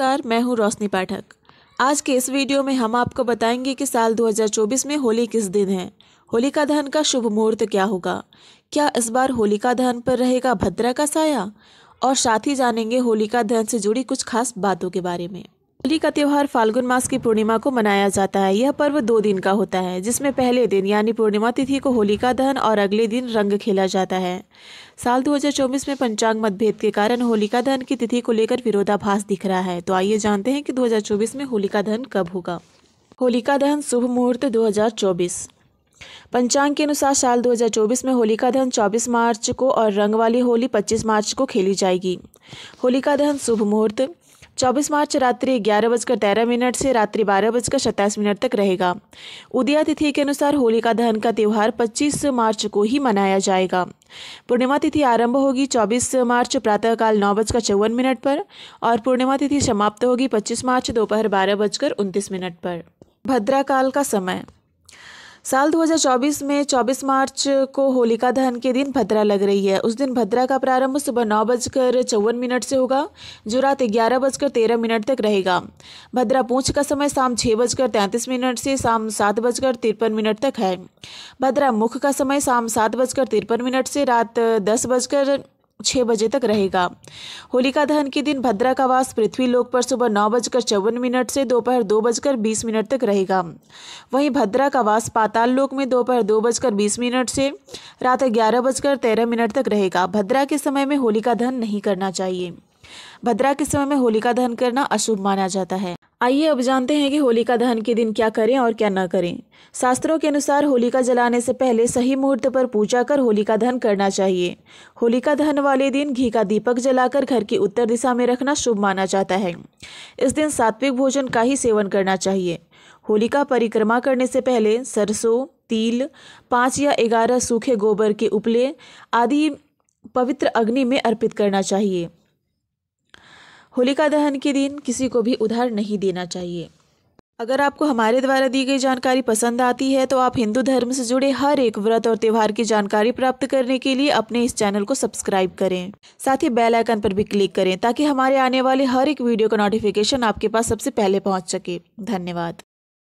नमस्कार मैं हूं रोशनी पाठक आज के इस वीडियो में हम आपको बताएंगे कि साल 2024 में होली किस दिन है होलिका दहन का शुभ मुहूर्त क्या होगा क्या इस बार होलिका दहन पर रहेगा भद्रा का साया और साथ ही जानेंगे होलिका दहन से जुड़ी कुछ खास बातों के बारे में होली का त्यौहार फाल्गुन मास की पूर्णिमा को मनाया जाता है यह पर्व दो दिन का होता है जिसमें पहले दिन यानी पूर्णिमा तिथि को होलिका दहन और अगले दिन रंग खेला जाता है साल 2024 में पंचांग मतभेद के कारण होलिका दहन की तिथि को लेकर विरोधाभास दिख रहा है तो आइए जानते हैं कि 2024 में होलिका दहन कब होगा होलिका दहन शुभ मुहूर्त दो पंचांग के अनुसार साल 2024 में होलिका दहन 24 मार्च को और रंग वाली होली 25 मार्च को खेली जाएगी होलिका दहन शुभ मुहूर्त 24 मार्च रात्रि ग्यारह बजकर तेरह मिनट से रात्रि बारह बजकर सत्ताईस मिनट तक रहेगा उदया तिथि के अनुसार होलिका दहन का त्यौहार 25 मार्च को ही मनाया जाएगा पूर्णिमा तिथि आरंभ होगी 24 मार्च प्रातःकाल नौ बजकर चौवन मिनट पर और पूर्णिमा तिथि समाप्त होगी 25 मार्च दोपहर बारह बजकर उनतीस मिनट पर भद्राकाल का समय साल 2024 में 24 मार्च को होलिका दहन के दिन भद्रा लग रही है उस दिन भद्रा का प्रारंभ सुबह नौ बजकर चौवन मिनट से होगा जो रात ग्यारह बजकर तेरह मिनट तक रहेगा भद्रा पूंछ का समय शाम छः बजकर तैंतीस मिनट से शाम सात बजकर तिरपन मिनट तक है भद्रा मुख का समय शाम सात बजकर तिरपन मिनट से रात दस बजकर छः बजे तक रहेगा होलिका दहन के दिन भद्रा का वास पृथ्वी लोक पर सुबह नौ बजकर चौवन मिनट से दोपहर दो बजकर बीस मिनट तक रहेगा वहीं भद्रा का वास पाताल लोक में दोपहर दो बजकर बीस मिनट से रात ग्यारह बजकर तेरह मिनट तक रहेगा भद्रा के समय में होलिका दहन नहीं करना चाहिए भद्रा के समय में होलिका दहन करना अशुभ माना जाता है आइए अब जानते हैं कि होलिका दहन के दिन क्या करें और क्या न करें शास्त्रों के अनुसार होलिका जलाने से पहले सही मुहूर्त पर पूजा कर होलिका दहन करना चाहिए होलिका दहन वाले दिन घी का दीपक जलाकर घर की उत्तर दिशा में रखना शुभ माना जाता है इस दिन सात्विक भोजन का ही सेवन करना चाहिए होलिका परिक्रमा करने से पहले सरसों तिल पाँच या ग्यारह सूखे गोबर के उपले आदि पवित्र अग्नि में अर्पित करना चाहिए होलिका दहन के दिन किसी को भी उधार नहीं देना चाहिए अगर आपको हमारे द्वारा दी गई जानकारी पसंद आती है तो आप हिंदू धर्म से जुड़े हर एक व्रत और त्यौहार की जानकारी प्राप्त करने के लिए अपने इस चैनल को सब्सक्राइब करें साथ ही बेल आइकन पर भी क्लिक करें ताकि हमारे आने वाले हर एक वीडियो का नोटिफिकेशन आपके पास सबसे पहले पहुंच सके धन्यवाद